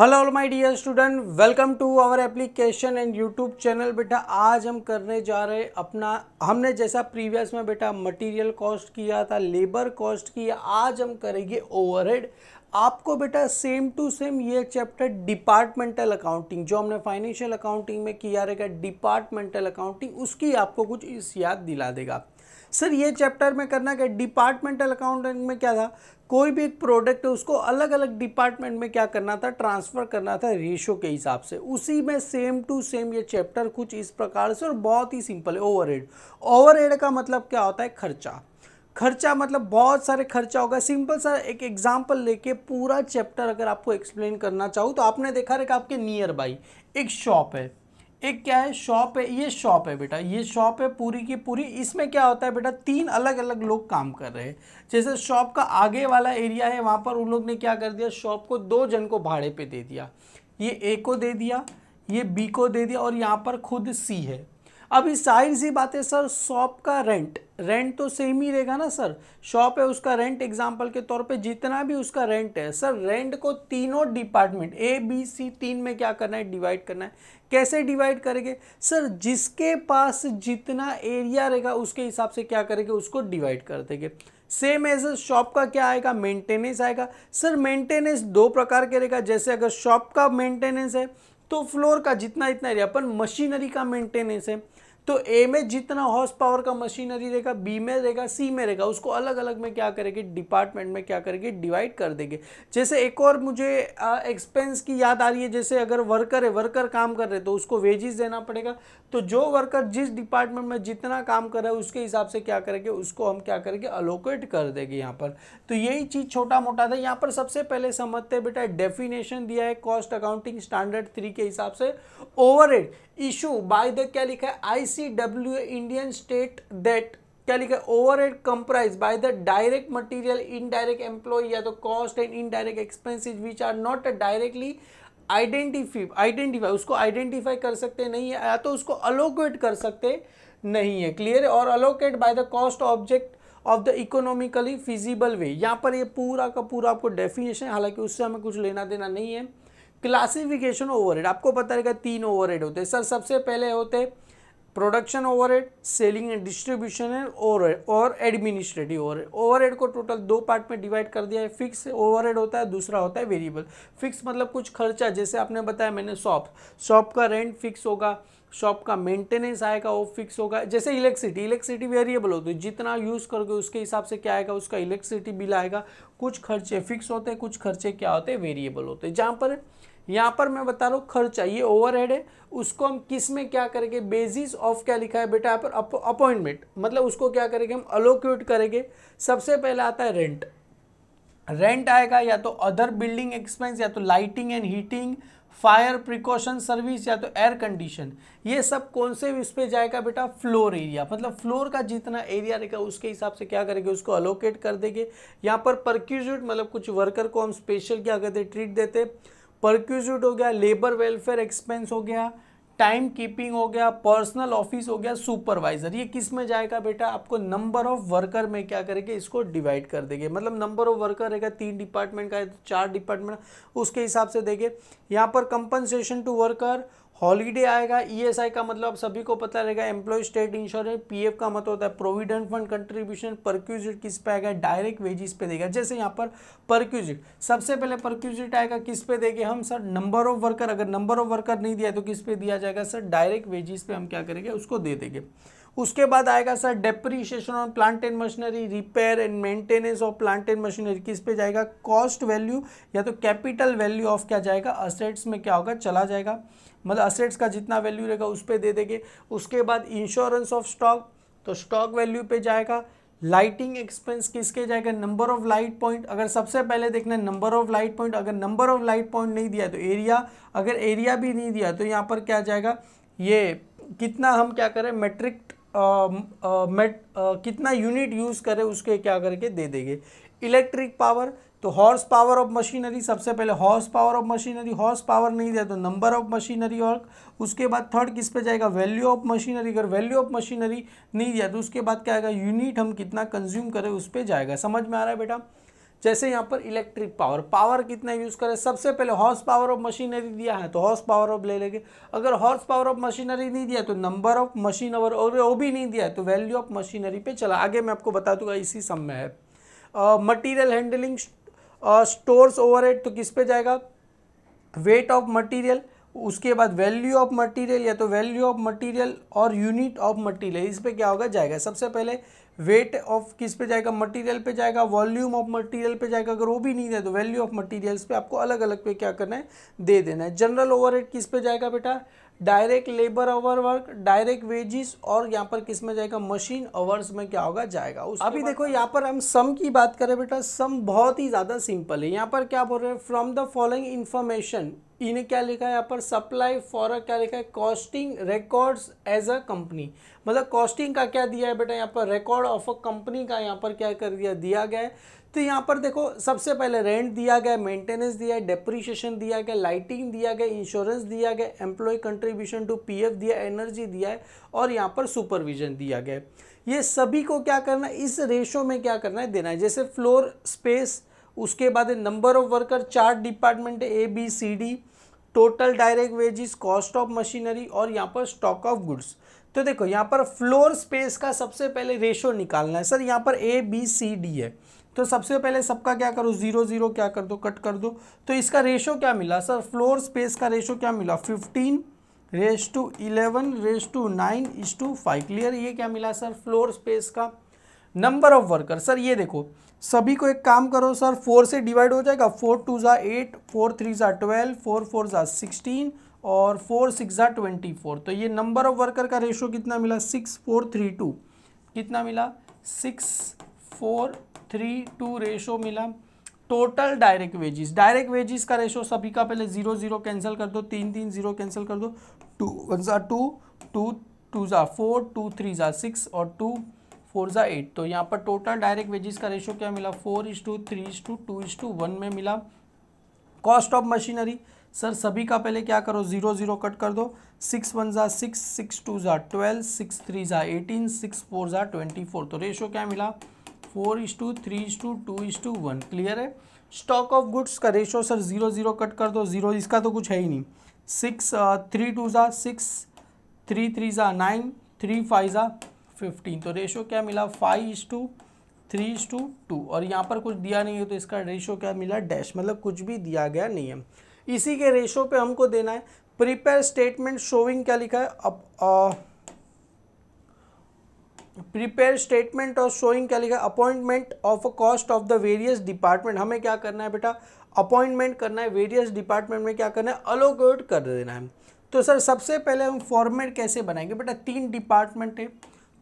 hello all my dear student welcome to our application and YouTube channel बेटा आज हम करने जा रहे अपना हमने जैसा प्रीवियस में बेटा मटेरियल कॉस्ट किया था लेबर कॉस्ट किया आज हम करेंगे ओवरहेड आपको बेटा सेम टू सेम ये चैप्टर डिपार्टमेंटल अकाउंटिंग जो हमने फाइनेंशियल अकाउंटिंग में किया रहेगा डिपार्टमेंटल अकाउंटिंग उसकी आपको कुछ इस याद दिला देगा सर ये चैप्टर में करना क्या डिपार्टमेंटल अकाउंटिंग में क्या था कोई भी एक प्रोडक्ट है उसको अलग अलग डिपार्टमेंट में क्या करना था ट्रांसफ़र करना था रेशो के हिसाब से उसी में सेम टू सेम ये चैप्टर कुछ इस प्रकार से और बहुत ही सिंपल है ओवर ओवर हेड का मतलब क्या होता है खर्चा खर्चा मतलब बहुत सारे खर्चा होगा सिंपल सा एक एग्जाम्पल लेके पूरा चैप्टर अगर आपको एक्सप्लेन करना चाहूँ तो आपने देखा रहेगा आपके नियर बाई एक शॉप है एक क्या है शॉप है ये शॉप है बेटा ये शॉप है पूरी की पूरी इसमें क्या होता है बेटा तीन अलग अलग लोग काम कर रहे हैं जैसे शॉप का आगे वाला एरिया है वहाँ पर उन लोग ने क्या कर दिया शॉप को दो जन को भाड़े पे दे दिया ये ए को दे दिया ये बी को दे दिया और यहाँ पर खुद सी है अभी साइज सी बात है सर शॉप का रेंट रेंट तो सेम ही रहेगा ना सर शॉप है उसका रेंट एग्जाम्पल के तौर पे जितना भी उसका रेंट है सर रेंट को तीनों डिपार्टमेंट ए बी सी तीन में क्या करना है डिवाइड करना है कैसे डिवाइड करेंगे सर जिसके पास जितना एरिया रहेगा उसके हिसाब से क्या करेंगे उसको डिवाइड कर देंगे सेम एज शॉप का क्या आएगा मेंटेनेंस आएगा सर मेंटेनेंस दो प्रकार के रहेगा जैसे अगर शॉप का मेंटेनेंस है तो फ्लोर का जितना इतना एरिया पर मशीनरी का मेंटेनेंस है तो ए में जितना हॉर्स पावर का मशीनरी रहेगा बी में रहेगा सी में रहेगा उसको अलग अलग में क्या करेंगे डिपार्टमेंट में क्या करेंगे डिवाइड कर देंगे जैसे एक और मुझे एक्सपेंस की याद आ रही है जैसे अगर वर्कर है वर्कर काम कर रहे तो उसको वेजेस देना पड़ेगा तो जो वर्कर जिस डिपार्टमेंट में जितना काम कर रहा है उसके हिसाब से क्या करेंगे उसको हम क्या करेंगे अलोकेट कर देंगे यहाँ पर तो यही चीज़ छोटा मोटा था यहाँ पर सबसे पहले समझते बेटा डेफिनेशन दिया है कॉस्ट अकाउंटिंग स्टैंडर्ड थ्री के हिसाब से ओवर इशू बाय द क्या लिखा है आईसीडब्ल्यू इंडियन स्टेट दैट क्या लिखा है overhead comprise by the direct material indirect employ या तो cost and indirect expenses which are not directly identify identify उसको आइडेंटिफाई कर सकते नहीं है या तो उसको अलोकेट कर सकते नहीं है क्लियर है और allocate by the cost object of the economically feasible way यहाँ पर ये पूरा का पूरा आपको डेफिनेशन है हालांकि उससे हमें कुछ लेना देना नहीं है क्लासिफिकेशन ओवरहेड आपको पता रहेगा तीन ओवरहेड होते हैं सर सबसे पहले होते production overhead selling and distribution and over और एडमिनिस्ट्रेटिव ओवरहेड ओवरहेड को टोटल दो पार्ट में डिवाइड कर दिया है फिक्स ओवरहेड होता है दूसरा होता है वेरिएबल फिक्स मतलब कुछ खर्चा जैसे आपने बताया मैंने शॉप शॉप का रेंट फिक्स होगा शॉप का मेंटेनेंस आएगा वो फिक्स होगा जैसे इलेक्ट्रिसिटी इलेक्ट्रिसिटी वेरिएबल होती है जितना यूज़ करोगे उसके हिसाब से क्या आएगा उसका इलेक्ट्रिसिटी बिल आएगा कुछ खर्चे फिक्स होते हैं कुछ खर्चे क्या होते हैं वेरिएबल होते हैं जहाँ पर यहाँ पर मैं बता रहा हूँ खर्चा ये ओवरहेड है उसको हम किस में क्या करेंगे बेसिस ऑफ क्या लिखा है बेटा यहाँ पर अपॉइंटमेंट मतलब उसको क्या करेंगे हम अलोक्यूट करेंगे सबसे पहले आता है रेंट रेंट आएगा या तो अदर बिल्डिंग एक्सपेंस या तो lighting and heating fire precaution service या तो एयर कंडीशन ये सब कौन से उस पर जाएगा बेटा फ्लोर एरिया मतलब फ्लोर का जितना एरिया रहेगा उसके हिसाब से क्या करेंगे उसको अलोकेट कर देंगे यहाँ पर परक्यूजट मतलब कुछ वर्कर को हम स्पेशल क्या करते ट्रीट देते हैं परक्यूजिट हो गया लेबर वेलफेयर एक्सपेंस हो गया टाइम कीपिंग हो गया पर्सनल ऑफिस हो गया सुपरवाइजर ये किस में जाएगा बेटा आपको नंबर ऑफ वर्कर में क्या करेंगे इसको डिवाइड कर देंगे मतलब नंबर ऑफ वर्कर रहेगा तीन डिपार्टमेंट का है तो चार डिपार्टमेंट उसके हिसाब से देंगे यहाँ पर कंपनसेशन टू वर्कर हॉलीडे आएगा ईएसआई e का मतलब सभी को पता रहेगा एम्प्लॉय स्टेट इंश्योरेंस पीएफ का मतलब होता है प्रोविडेंट फंड कंट्रीब्यूशन परक्यूजिट किस पे आएगा डायरेक्ट वेजिस पे देगा जैसे यहाँ पर परक्यूजिट सबसे पहले परक्यूजिट आएगा किस पे देंगे हम सर नंबर ऑफ वर्कर अगर नंबर ऑफ वर्कर नहीं दिया तो किस पे दिया जाएगा सर डायरेक्ट वेजिस पे हम क्या करेंगे उसको दे देंगे उसके बाद आएगा sir depreciation on plant and machinery repair and maintenance of plant and machinery किस पे जाएगा कॉस्ट वैल्यू या तो कैपिटल वैल्यू ऑफ क्या जाएगा असेट्स में क्या होगा चला जाएगा मतलब असेट्स का जितना वैल्यू रहेगा उस पर दे देंगे उसके बाद इंश्योरेंस ऑफ स्टॉक तो स्टॉक वैल्यू पे जाएगा लाइटिंग एक्सपेंस किसके जाएगा नंबर ऑफ लाइट पॉइंट अगर सबसे पहले देखना है नंबर ऑफ लाइट पॉइंट अगर नंबर ऑफ लाइट पॉइंट नहीं दिया तो एरिया अगर एरिया भी नहीं दिया तो यहाँ पर क्या जाएगा ये कितना हम क्या करें मेट्रिक मेट कितना यूनिट यूज़ करे उसके क्या करके दे देंगे इलेक्ट्रिक पावर तो हॉर्स पावर ऑफ मशीनरी सबसे पहले horsepower of machinery horsepower नहीं दिया तो नंबर ऑफ मशीनरी और उसके बाद थर्ड किस पे जाएगा वैल्यू ऑफ मशीनरी अगर वैल्यू ऑफ मशीनरी नहीं दिया तो उसके बाद क्या आएगा यूनिट हम कितना कंज्यूम करें उस पर जाएगा समझ में आ रहा है बेटा जैसे यहाँ पर इलेक्ट्रिक पावर पावर कितना यूज़ करें सबसे पहले हॉर्स पावर ऑफ मशीनरी दिया है तो हॉर्स पावर ऑफ ले लेंगे अगर हॉर्स पावर ऑफ मशीनरी नहीं दिया तो नंबर ऑफ मशीन अवर और वो भी नहीं दिया तो वैल्यू ऑफ मशीनरी पे चला आगे मैं आपको बता दूंगा इसी समय में है मटीरियल हैंडलिंग स्टोर्स ओवर तो किस पे जाएगा वेट ऑफ मटीरियल उसके बाद वैल्यू ऑफ मटेरियल या तो वैल्यू ऑफ मटेरियल और यूनिट ऑफ मटेरियल इस पर क्या होगा जाएगा सबसे पहले वेट ऑफ किस पे जाएगा मटेरियल पे जाएगा वॉल्यूम ऑफ मटेरियल पे जाएगा अगर वो भी नहीं है तो वैल्यू ऑफ मटेरियल्स पे आपको अलग अलग पे क्या करना है दे देना है जनरल ओवर किस पे जाएगा बेटा direct labour hour work direct wages और यहाँ पर किस में जाएगा मशीन आवर्स में क्या होगा जाएगा उस अभी देखो यहाँ पर हम सम की बात करें बेटा सम बहुत ही ज़्यादा सिंपल है यहाँ पर क्या बोल रहे हैं फ्रॉम द फॉलोइंग इन्फॉर्मेशन इन्हें क्या लिखा है यहाँ पर सप्लाई फॉर क्या लिखा है costing records as a company मतलब कॉस्टिंग का क्या दिया है बेटा यहाँ पर रिकॉर्ड ऑफ अ कंपनी का यहाँ पर क्या कर दिया दिया गया है तो यहाँ पर देखो सबसे पहले रेंट दिया गया मेंटेनेंस दिया है डेप्रिशिएशन दिया गया लाइटिंग दिया गया इंश्योरेंस दिया गया एम्प्लॉय कंट्रीब्यूशन टू पीएफ दिया एनर्जी दिया है और यहाँ पर सुपरविजन दिया गया ये सभी को क्या करना है इस रेशो में क्या करना है देना है जैसे फ्लोर स्पेस उसके बाद नंबर ऑफ वर्कर चार department A B C D total direct wages cost of machinery और यहाँ पर स्टॉक ऑफ गुड्स तो देखो यहाँ पर फ्लोर स्पेस का सबसे पहले रेशो निकालना है सर यहाँ पर ए बी सी डी है तो सबसे पहले सबका क्या करो जीरो जीरो क्या कर दो कट कर दो तो इसका रेशो क्या मिला सर फ्लोर स्पेस का रेशो क्या मिला fifteen race to eleven race to nine is to five clear ये क्या मिला सर फ्लोर स्पेस का नंबर ऑफ वर्कर सर ये देखो सभी को एक काम करो सर फोर से डिवाइड हो जाएगा फोर टू ज़ा एट फोर थ्री ज़ा ट्वेल्व फोर फोर ज़ा सिक्सटीन और फोर सिक्स ज़ा ट्वेंटी फोर तो ये नंबर ऑफ वर्कर का रेशो कितना मिला सिक्स फोर थ्री टू कितना मिला six four three two ratio मिला total direct wages direct wages का रेशो सभी का पहले जीरो जीरो कैंसिल कर दो तीन तीन जीरो कैंसिल कर दो टू वन ज़ा टू टू टू ज़ा फोर टू थ्री ज़ा सिक्स और टू फोर ज़ा एट तो यहाँ पर टोटल डायरेक्ट वेजिस का रेशो क्या मिला four is to three is to two is to one में मिला कॉस्ट ऑफ मशीनरी सर सभी का पहले क्या करो जीरो जीरो कट कर दो सिक्स वन ज़ा सिक्स सिक्स टू ज़ा ट्वेल्व सिक्स थ्री ज़ा एटीन सिक्स फोर ज़ा ट्वेंटी फोर तो रेशो क्या मिला four is to three is to two is to one clear है स्टॉक ऑफ गुड्स का ratio sir zero zero cut कर दो जीरो इसका तो कुछ है ही नहीं सिक्स थ्री टू ज़ा सिक्स थ्री थ्री ज़ा नाइन थ्री फाइव ज़ा फिफ्टीन तो रेशो क्या मिला five is to three is to two और यहाँ पर कुछ दिया नहीं है तो इसका रेशो क्या मिला डैश मतलब कुछ भी दिया गया नहीं है इसी के रेशो पे हमको देना है प्रिपेयर स्टेटमेंट शोविंग क्या लिखा है अब प्रिपेयर स्टेटमेंट और शोइंग क्या लिखा appointment of a cost of the various department हमें क्या करना है बेटा अपॉइंटमेंट करना है वेरियस डिपार्टमेंट में क्या करना है अलोकेट कर देना है तो सर सबसे पहले हम फॉर्मेट कैसे बनाएंगे बेटा तीन डिपार्टमेंट है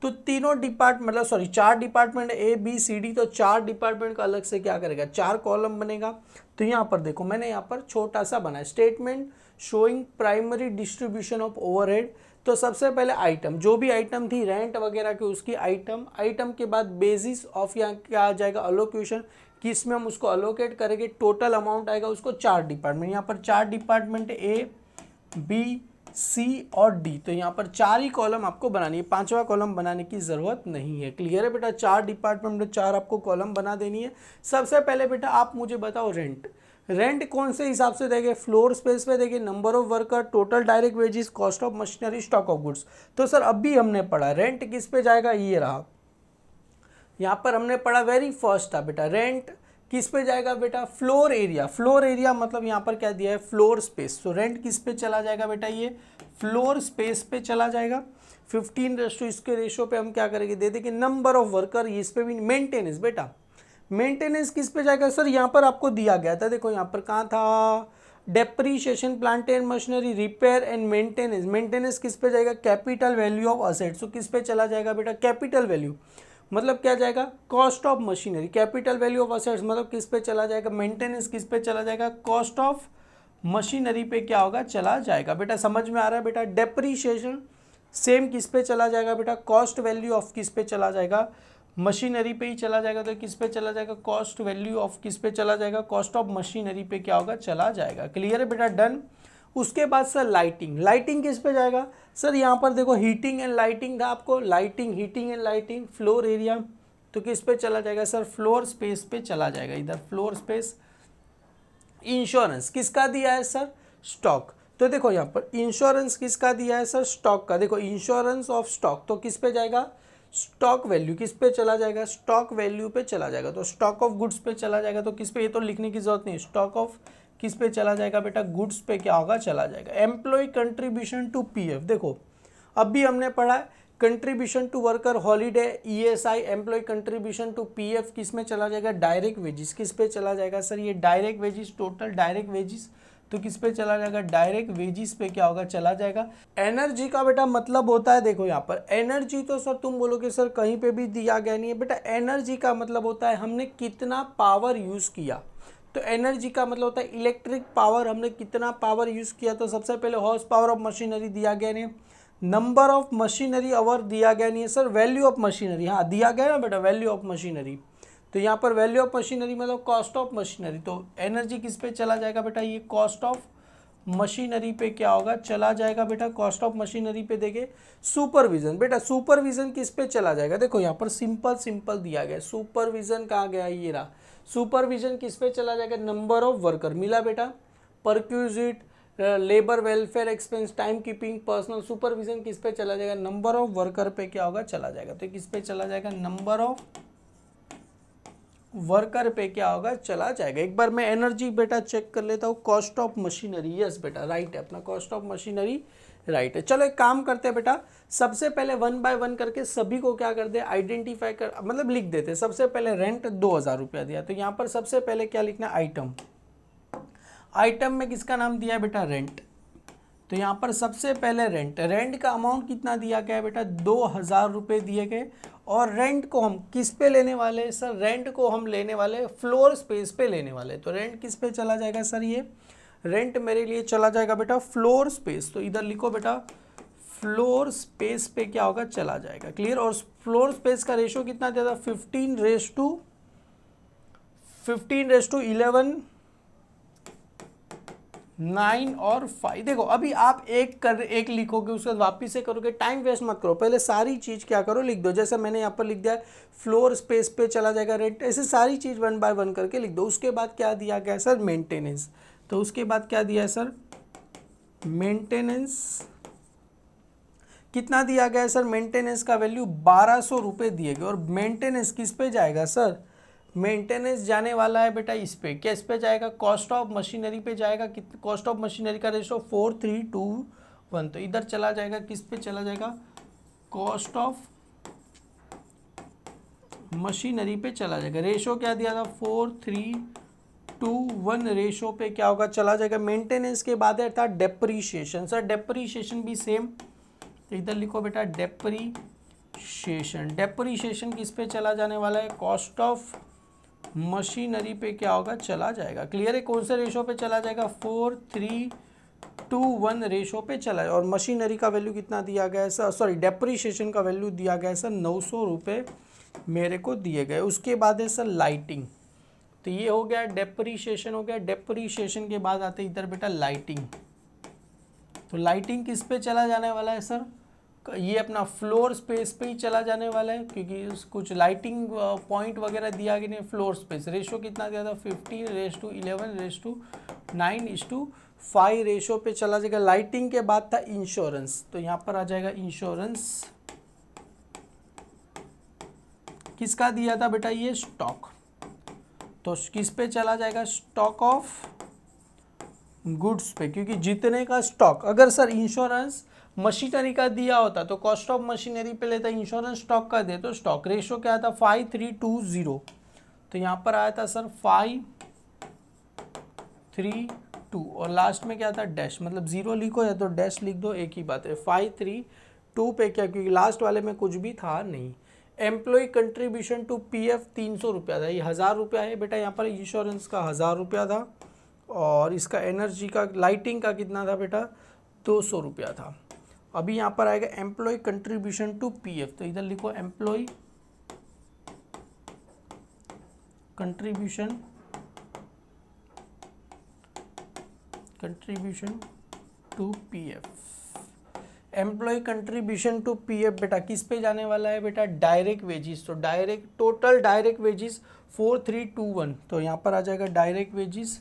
तो तीनों डिपार्टमेंट मतलब सॉरी चार department A B C D तो चार डिपार्टमेंट का अलग से क्या करेगा चार कॉलम बनेगा तो यहाँ पर देखो मैंने यहाँ पर छोटा सा बनाया statement showing primary distribution of overhead तो सबसे पहले आइटम जो भी आइटम थी रेंट वगैरह की उसकी आइटम आइटम के बाद बेसिस ऑफ यहाँ क्या आ जाएगा अलोकेशन किस में हम उसको अलोकेट करेंगे टोटल अमाउंट आएगा उसको चार डिपार्टमेंट यहाँ पर चार डिपार्टमेंट ए बी सी और डी तो यहाँ पर चार ही कॉलम आपको बनानी है पांचवा कॉलम बनाने की ज़रूरत नहीं है क्लियर है बेटा चार डिपार्टमेंट चार आपको कॉलम बना देनी है सबसे पहले बेटा आप मुझे बताओ रेंट रेंट कौन से हिसाब से देंगे फ्लोर स्पेस पे देंगे number of worker total direct wages cost of machinery stock of goods तो सर अभी हमने पढ़ा रेंट किस पे जाएगा ये रहा यहाँ पर हमने पढ़ा वेरी फर्स्ट था बेटा रेंट किस पे जाएगा बेटा फ्लोर एरिया फ्लोर एरिया मतलब यहाँ पर क्या दिया है फ्लोर स्पेस तो रेंट किस पे चला जाएगा बेटा ये फ्लोर स्पेस पे चला जाएगा फिफ्टीन रेशो इसके रेशो पे हम क्या करेंगे दे देंगे नंबर ऑफ वर्कर इस पे भी मेंटेनेंस बेटा मेंटेनेंस किस पे जाएगा सर यहाँ पर आपको दिया गया था देखो यहाँ पर कहाँ था depreciation plant and machinery repair and maintenance maintenance किस पे जाएगा कैपिटल वैल्यू ऑफ असेट्स तो किस पे चला जाएगा बेटा कैपिटल वैल्यू मतलब क्या जाएगा cost of machinery capital value of assets मतलब किस पे चला जाएगा मेंटेनेंस किस पे चला जाएगा कॉस्ट ऑफ मशीनरी पे क्या होगा चला जाएगा बेटा समझ में आ रहा है बेटा डेप्रीशिएशन सेम किस पे चला जाएगा बेटा कॉस्ट वैल्यू ऑफ किस पे चला जाएगा मशीनरी पे ही चला जाएगा तो किस पे चला जाएगा कॉस्ट वैल्यू ऑफ किस पे चला जाएगा कॉस्ट ऑफ मशीनरी पे क्या होगा चला जाएगा क्लियर है बेटा डन उसके बाद सर लाइटिंग लाइटिंग किस पे जाएगा सर यहाँ पर देखो हीटिंग एंड लाइटिंग था आपको lighting heating and lighting floor area तो किस पे चला जाएगा सर फ्लोर स्पेस पे चला जाएगा इधर फ्लोर स्पेस इंश्योरेंस किसका दिया है सर स्टॉक तो देखो यहाँ पर इंश्योरेंस किसका दिया है सर स्टॉक का देखो इंश्योरेंस ऑफ स्टॉक तो किस पे जाएगा स्टॉक वैल्यू किस पे चला जाएगा स्टॉक वैल्यू पे चला जाएगा तो स्टॉक ऑफ गुड्स पे चला जाएगा तो किस पे ये तो लिखने की जरूरत नहीं स्टॉक ऑफ किस पे चला जाएगा बेटा गुड्स पे क्या होगा चला जाएगा एम्प्लॉय कंट्रीब्यूशन टू पीएफ देखो अब भी हमने पढ़ा है contribution to worker holiday ESI employ contribution to PF किस में चला जाएगा डायरेक्ट वेजिस किस पे चला जाएगा सर ये direct wages total direct wages तो किस पे चला जाएगा डायरेक्ट वेजिस पे क्या होगा चला जाएगा एनर्जी का बेटा मतलब होता है देखो यहाँ पर एनर्जी तो सर तुम बोलोगे सर कहीं पे भी दिया गया नहीं है बेटा एनर्जी का मतलब होता है हमने कितना पावर यूज़ किया तो एनर्जी का मतलब होता है इलेक्ट्रिक पावर हमने कितना पावर यूज़ किया तो सबसे पहले हॉर्स पावर ऑफ मशीनरी दिया गया नहीं नंबर ऑफ मशीनरी अवर दिया गया नहीं है सर वैल्यू ऑफ मशीनरी हाँ दिया गया ना बेटा वैल्यू ऑफ मशीनरी तो यहाँ पर वैल्यू ऑफ मशीनरी मतलब कॉस्ट ऑफ मशीनरी तो एनर्जी किस पे चला जाएगा बेटा ये कॉस्ट ऑफ मशीनरी पे क्या होगा चला जाएगा बेटा कॉस्ट ऑफ मशीनरी पे देखे सुपरविजन बेटा सुपरविजन किस पे चला जाएगा देखो यहाँ पर सिंपल सिंपल दिया गया सुपरविजन कहाँ गया ये रहा सुपरविजन किस पे चला जाएगा नंबर ऑफ वर्कर मिला बेटा perquisite labour welfare expense time keeping personal supervision किस पे चला जाएगा नंबर ऑफ वर्कर पे क्या होगा चला जाएगा तो किस पे चला जाएगा नंबर ऑफ वर्कर पे क्या होगा चला जाएगा एक बार मैं एनर्जी बेटा चेक कर लेता हूँ कॉस्ट ऑफ मशीनरी यस बेटा राइट है अपना कॉस्ट ऑफ मशीनरी राइट है चलो एक काम करते हैं बेटा सबसे पहले वन बाय वन करके सभी को क्या कर दे आइडेंटिफाई कर मतलब लिख देते सबसे पहले रेंट दो हज़ार रुपया दिया तो यहाँ पर सबसे पहले क्या लिखना आइटम आइटम में किसका नाम दिया बेटा रेंट तो यहाँ पर सबसे पहले रेंट रेंट का अमाउंट कितना दिया गया है बेटा दो हज़ार रुपये दिए गए और रेंट को हम किस पे लेने वाले हैं सर रेंट को हम लेने वाले फ्लोर स्पेस पे लेने वाले तो रेंट किस पे चला जाएगा सर ये रेंट मेरे लिए चला जाएगा बेटा फ्लोर स्पेस तो इधर लिखो बेटा फ्लोर स्पेस पे क्या होगा चला जाएगा क्लियर और फ्लोर स्पेस का रेशो कितना दिया था fifteen race to fifteen race to eleven nine और फाइव देखो अभी आप एक कर एक लिखोगे उसके बाद वापिस से करोगे टाइम वेस्ट मत करो पहले सारी चीज़ क्या करो लिख दो जैसे मैंने यहाँ पर लिख दिया फ्लोर स्पेस पे चला जाएगा रेंट ऐसे सारी चीज़ वन बाय वन करके लिख दो उसके बाद क्या दिया गया सर मेंटेनेंस तो उसके बाद क्या दिया है सर मेंटेनेंस कितना दिया गया है सर मेंटेनेंस का वैल्यू बारह सौ रुपये दिए गए और मेंटेनेंस किस पे जाएगा सर मेंटेनेंस जाने वाला है बेटा इस पे किस पे जाएगा कॉस्ट ऑफ मशीनरी पे जाएगा कितने कॉस्ट ऑफ मशीनरी का ratio four three two one तो इधर चला जाएगा किस पे चला जाएगा कॉस्ट ऑफ मशीनरी पे चला जाएगा रेशो क्या दिया था four three two one ratio पे क्या होगा चला जाएगा मेंटेनेंस के बाद है था डेप्रीशिएशन सर डेप्रीशिएशन भी सेम तो इधर लिखो बेटा डेप्रीशिएशन डेप्रीशिएशन किस पे चला जाने वाला है कॉस्ट ऑफ मशीनरी पे क्या होगा चला जाएगा क्लियर है कौन से रेशो पे चला जाएगा four three two one ratio पे चला जाएगा और मशीनरी का वैल्यू कितना दिया गया है सर सॉरी डेप्रीशिएशन का वैल्यू दिया गया है सर नौ सौ रुपये मेरे को दिए गए उसके बाद है सर लाइटिंग तो ये हो गया डेप्रीशिएशन हो गया डेप्रीशिएशन के बाद आते इधर बेटा लाइटिंग तो लाइटिंग किस पे चला जाने वाला है सर ये अपना फ्लोर स्पेस पे ही चला जाने वाला है क्योंकि कुछ लाइटिंग पॉइंट uh, वगैरह दिया गया नहीं फ्लोर स्पेस रेशो कितना दिया था fifteen race to eleven race to nine is to five ratio पे चला जाएगा लाइटिंग के बाद था इंश्योरेंस तो यहाँ पर आ जाएगा इंश्योरेंस किसका दिया था बेटा ये स्टॉक तो किस पे चला जाएगा स्टॉक ऑफ गुड्स पे क्योंकि जितने का स्टॉक अगर सर इंश्योरेंस मशीनरी का दिया होता तो कॉस्ट ऑफ मशीनरी पे लेता इंश्योरेंस स्टॉक का दे तो स्टॉक रेशो क्या था फाइव थ्री टू ज़ीरो तो यहाँ पर आया था सर फाइव थ्री टू और लास्ट में क्या था डैश मतलब ज़ीरो लिखो या तो डैश लिख दो एक ही बात है फाइव थ्री टू पे क्या क्योंकि लास्ट वाले में कुछ भी था नहीं employ contribution to P F तीन सौ रुपया था ये हज़ार रुपया है बेटा यहाँ पर इंश्योरेंस का हज़ार रुपया था और इसका एनर्जी का लाइटिंग का कितना था बेटा दो सौ रुपया था अभी यहां पर आएगा एम्प्लॉय कंट्रीब्यूशन टू पीएफ तो इधर लिखो employ contribution contribution to PF employ contribution to PF बेटा किस पे जाने वाला है बेटा डायरेक्ट वेजिस तो direct total direct wages four three two one तो यहाँ पर आ जाएगा डायरेक्ट वेजिस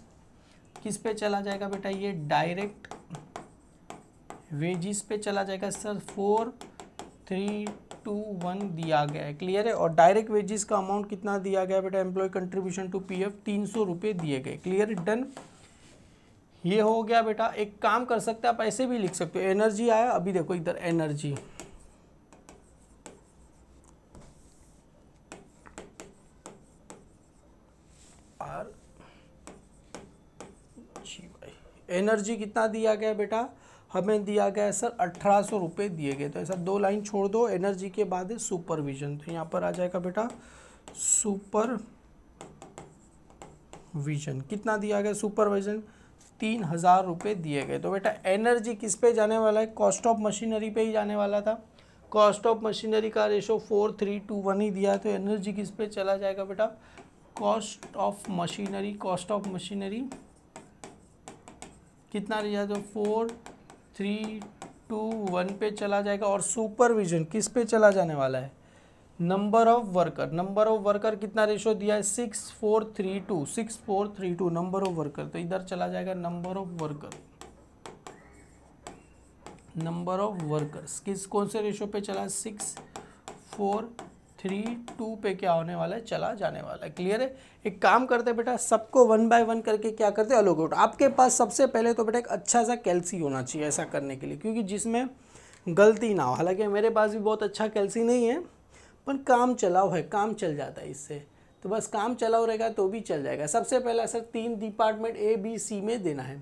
किस पे चला जाएगा बेटा ये डायरेक्ट वेजिस पे चला जाएगा sir four three two one दिया गया है क्लियर है और डायरेक्ट वेजिस का अमाउंट कितना दिया गया बेटा employ contribution to P F तीन सौ रुपये दिए गए क्लियर डन ये हो गया बेटा एक काम कर सकते हैं आप ऐसे भी लिख सकते हो एनर्जी आया अभी देखो इधर एनर्जी एनर्जी कितना दिया गया बेटा हमें दिया गया है सर अठारह सौ रुपये दिए गए तो ऐसा दो लाइन छोड़ दो एनर्जी के बाद है सुपरविजन तो यहाँ पर आ जाएगा बेटा सुपर विजन कितना दिया गया सुपरविजन तीन हज़ार रुपये दिए गए तो बेटा एनर्जी किस पे जाने वाला है कॉस्ट ऑफ मशीनरी पे ही जाने वाला था कॉस्ट ऑफ मशीनरी का ratio four three two one ही दिया तो एनर्जी किस पे चला जाएगा बेटा cost of machinery cost of machinery कितना दिया तो फोर थ्री टू वन पे चला जाएगा और सुपरविजन किस पे चला जाने वाला है number of worker number of worker कितना रेशो दिया है six four three two six four three two number of worker तो इधर चला जाएगा number of worker number of workers किस कौन से रेशो पे चला सिक्स फोर थ्री टू पे क्या होने वाला है चला जाने वाला है क्लियर है एक काम करते बेटा सबको वन बाय वन करके क्या करते अलोग आउट आपके पास सबसे पहले तो बेटा एक अच्छा सा कैल्सी होना चाहिए ऐसा करने के लिए क्योंकि जिसमें गलती ना हो हालांकि मेरे पास भी बहुत अच्छा कैल्सी नहीं है पर काम चलाओ है काम चल जाता है इससे तो बस काम चलाओ रहेगा तो भी चल जाएगा सबसे पहला सर तीन डिपार्टमेंट ए बी सी में देना है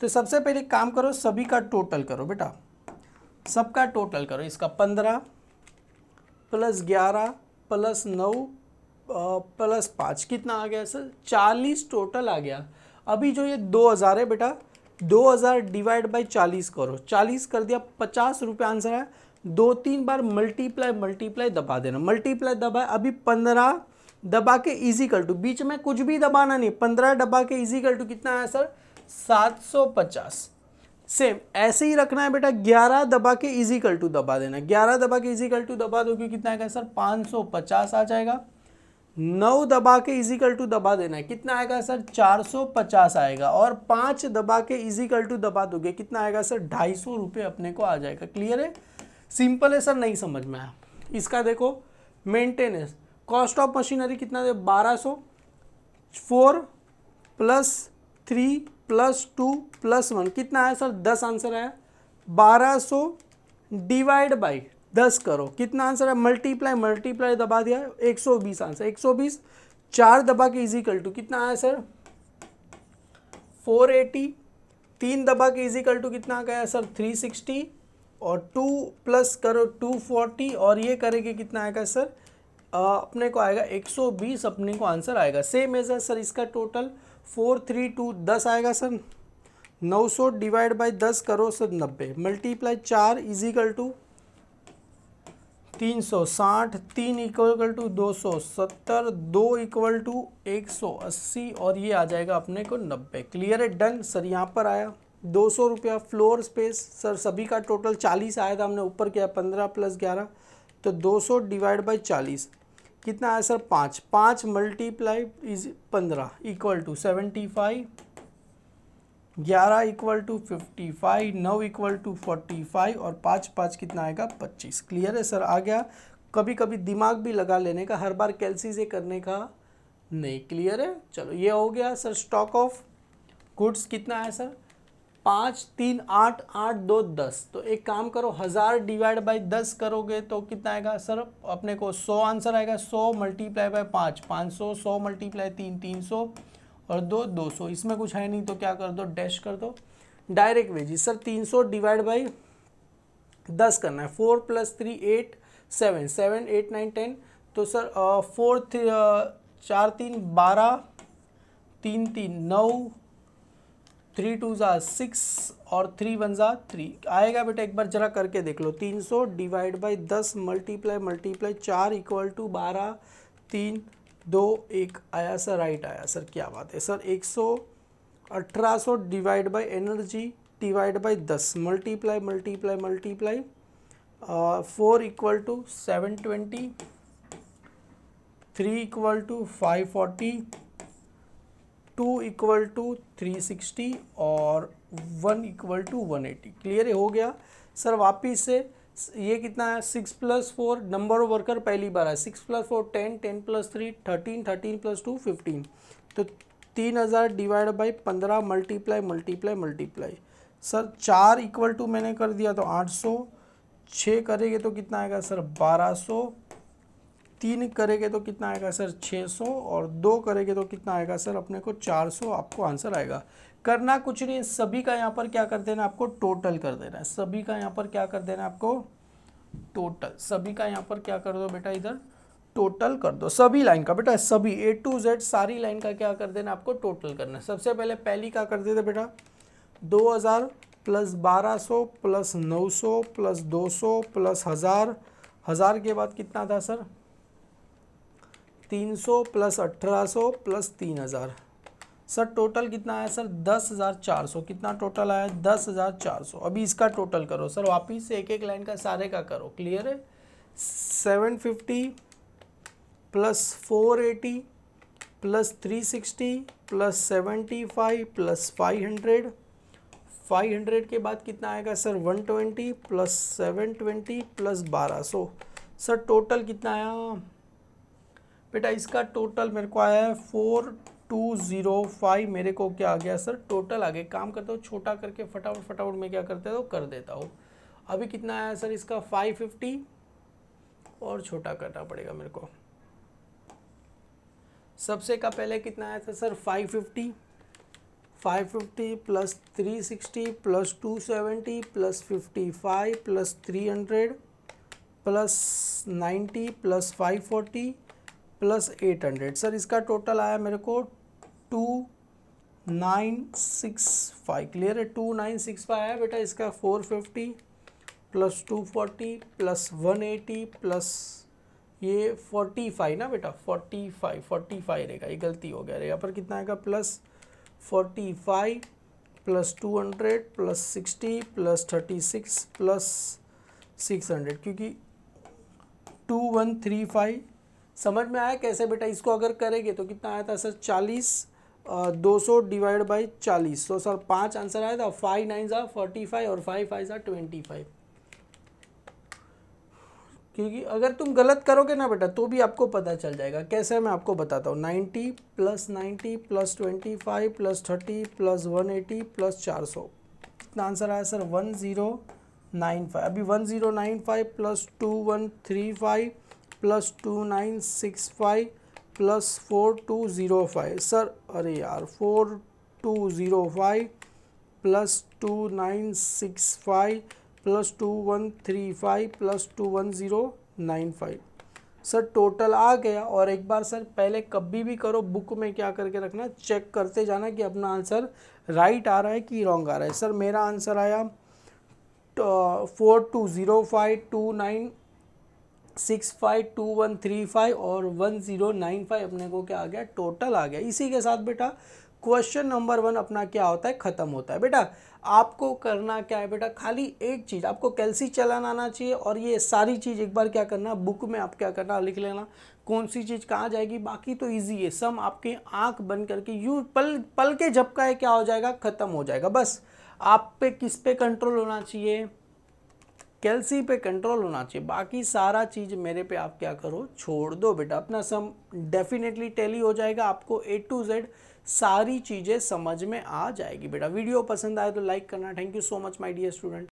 तो सबसे पहले काम करो सभी का टोटल करो बेटा सबका टोटल करो इसका पंद्रह प्लस ग्यारह प्लस नौ प्लस पाँच कितना आ गया सर चालीस टोटल आ गया अभी जो ये दो हज़ार है बेटा दो हज़ार डिवाइड बाई चालीस करो चालीस कर दिया पचास रुपये आंसर है दो तीन बार मल्टीप्लाई मल्टीप्लाई दबा देना मल्टीप्लाई दबाए अभी पंद्रह दबा के इजी टू बीच में कुछ भी दबाना नहीं पंद्रह दबा के इजी टू कितना आया सर सात सौ पचास सेम ऐसे ही रखना है बेटा ग्यारह दबा के इजिकल टू दबा देना ग्यारह दबा के इजिकल टू दबा दोगे कितना आएगा सर पाँच सौ पचास आ जाएगा नौ दबा के इजिकल टू दबा देना है कितना आएगा सर चार सौ पचास आएगा और पाँच दबा के इजिकल टू दबा दोगे कितना आएगा सर ढाई सौ रुपये अपने को आ जाएगा क्लियर है सिंपल है सर नहीं समझ में आया इसका देखो मेंटेनेंस कॉस्ट ऑफ मशीनरी कितना दे बारह सौ four plus three plus two plus one कितना है सर दस आंसर है बारह सौ डिवाइड बाई दस करो कितना आंसर है मल्टीप्लाई मल्टीप्लाई दबा दिया एक सौ बीस आंसर एक सौ बीस चार दबा के इजिकल टू कितना आया सर फोर एटी तीन दबा के इजिकल टू कितना गया सर थ्री सिक्सटी और टू प्लस करो टू फोर्टी और ये करेंगे कितना आएगा सर आ, अपने को आएगा एक सौ बीस अपने को आंसर आएगा सेम एज है सर इसका टोटल फोर थ्री टू दस आएगा सर नौ सौ डिवाइड बाई दस करो सर नब्बे मल्टीप्लाई चार इजिकल टू तीन सौ साठ तीन इक्वल टू दो सौ सत्तर दो इक्वल टू एक सौ अस्सी और ये आ जाएगा अपने को नब्बे क्लियर है डन सर यहाँ पर आया दो सौ रुपया फ्लोर स्पेस सर सभी का टोटल चालीस आया था हमने ऊपर किया पंद्रह प्लस ग्यारह तो दो सौ डिवाइड बाई चालीस कितना है सर पाँच पाँच मल्टीप्लाई इज पंद्रह इक्वल टू सेवेंटी फाइव ग्यारह इक्वल टू फिफ्टी फाइव नौ इक्वल टू फोर्टी फाइव और पाँच पाँच कितना आएगा पच्चीस क्लियर है सर आ गया कभी कभी दिमाग भी लगा लेने का हर बार कैलसी से करने का नहीं क्लियर है चलो ये हो गया सर स्टॉक ऑफ गुड्स कितना है सर पाँच तीन आठ आठ दो दस तो एक काम करो हज़ार डिवाइड बाई दस करोगे तो कितना आएगा सर अपने को सौ आंसर आएगा सौ मल्टीप्लाई बाई पाँच पाँच सौ सौ मल्टीप्लाई तीन तीन सौ और दो दो सौ इसमें कुछ है नहीं तो क्या कर दो डैश कर दो डायरेक्ट वेजी सर तीन सौ डिवाइड बाई दस करना है four plus three eight seven seven eight nine ten तो सर फोर थ्री चार तीन बारह तीन तीन नौ थ्री टू ज़ा सिक्स और थ्री वन ज़ा थ्री आएगा बेटा एक बार जरा करके देख लो तीन सौ डिवाइड बाई दस मल्टीप्लाई मल्टीप्लाई चार इक्वल टू बारह तीन दो एक आया सर राइट आया सर क्या बात है सर एक सौ अठारह सौ divide by energy divide by दस multiply multiply multiply four equal to seven twenty three equal to five forty two equal to three sixty और one equal to one eighty clear हो गया सर वापिस से ये कितना है six plus four number of worker पहली बार है six plus four ten ten plus three thirteen thirteen plus two fifteen तो तीन हज़ार डिवाइड बाई पंद्रह मल्टीप्लाई मल्टीप्लाई मल्टीप्लाई सर चार इक्वल टू मैंने कर दिया तो आठ सौ छः करेंगे तो कितना आएगा सर बारह सौ तीन करेंगे तो कितना आएगा सर 600 और दो करेंगे तो कितना आएगा सर अपने को 400 आपको आंसर आएगा करना कुछ नहीं सभी का यहाँ पर क्या कर देना आपको टोटल कर देना है सभी का यहाँ पर क्या कर देना आपको टोटल सभी का यहाँ पर क्या कर दो बेटा इधर टोटल कर दो सभी लाइन का बेटा सभी ए टू जेड सारी लाइन का क्या कर देना आपको टोटल करना है सबसे पहले पहली क्या कर देते बेटा 2000 प्लस सौ प्लस 900 प्लस 200 प्लस हज़ार हज़ार के बाद कितना था सर तीन सौ प्लस 1800 सौ प्लस तीन हज़ार सर टोटल कितना आया सर दस हज़ार चार सौ कितना टोटल आया दस हज़ार चार सौ अभी इसका टोटल करो सर वापिस से एक एक लाइन का सारे का करो क्लियर है seven fifty plus four eighty plus three sixty plus seventy five plus five hundred five hundred के बाद कितना आएगा sir one twenty plus seven twenty plus बारह सौ सर टोटल कितना आया बेटा इसका टोटल मेरे को आया है फोर टू ज़ीरो फाइव मेरे को क्या आ गया सर टोटल आगे काम करता हो छोटा करके फटाफट फटाफट में क्या करते तो कर देता हूँ अभी कितना आया सर इसका फाइव फिफ्टी और छोटा करना पड़ेगा मेरे को सबसे का पहले कितना आया था sir five fifty five fifty plus three sixty plus two seventy plus fifty five plus three hundred plus ninety plus five forty plus eight hundred sir इसका टोटल आया मेरे को two nine six five clear है two nine six five आया बेटा इसका four fifty plus two forty plus one eighty plus ये forty five ना बेटा फोर्टी फाइव फोर्टी फाइव रहेगा ये गलती हो गया रहेगा पर कितना आएगा plus forty five plus two hundred plus sixty plus thirty six plus six hundred क्योंकि टू वन थ्री फाइव समझ में आया कैसे बेटा इसको अगर करेंगे तो कितना आया था सर चालीस दो सौ डिवाइड बाई चालीस तो सर पाँच आंसर आया था फाइव नाइन सा फोर्टी फाइव और फाइव फाइव सा ट्वेंटी फाइव क्योंकि अगर तुम गलत करोगे ना बेटा तो भी आपको पता चल जाएगा कैसे मैं आपको बताता हूँ ninety plus ninety plus twenty five plus thirty plus one eighty plus चार सौ कितना आंसर आया sir one zero nine five अभी one zero nine five plus two one three five plus two nine six five plus four two zero five sir अरे यार four two zero five plus two nine six five plus two one three five plus two one zero nine five sir total आ गया और एक बार sir पहले कभी भी करो बुक में क्या करके रखना चेक करते जाना कि अपना आंसर राइट आ रहा है कि रॉन्ग आ रहा है सर मेरा आंसर आया four two zero five two nine six five two one three five और वन ज़ीरो नाइन फाइव अपने को क्या आ गया टोटल आ गया इसी के साथ बेटा क्वेश्चन नंबर वन अपना क्या होता है ख़त्म होता है बेटा आपको करना क्या है बेटा खाली एक चीज़ आपको कैलसी चलाना आना चाहिए और ये सारी चीज़ एक बार क्या करना बुक में आप क्या करना लिख लेना कौन सी चीज़ कहाँ जाएगी बाकी तो इजी है सम आपके आंख बंद करके यू पल पल के झपका है क्या हो जाएगा ख़त्म हो जाएगा बस आप पे किस पे कंट्रोल होना चाहिए कैल्सी पे कंट्रोल होना चाहिए बाकी सारा चीज़ मेरे पे आप क्या करो छोड़ दो बेटा अपना सम डेफिनेटली टैली हो जाएगा आपको ए टू जेड सारी चीज़ें समझ में आ जाएगी बेटा वीडियो पसंद आए तो लाइक करना thank you so much my dear student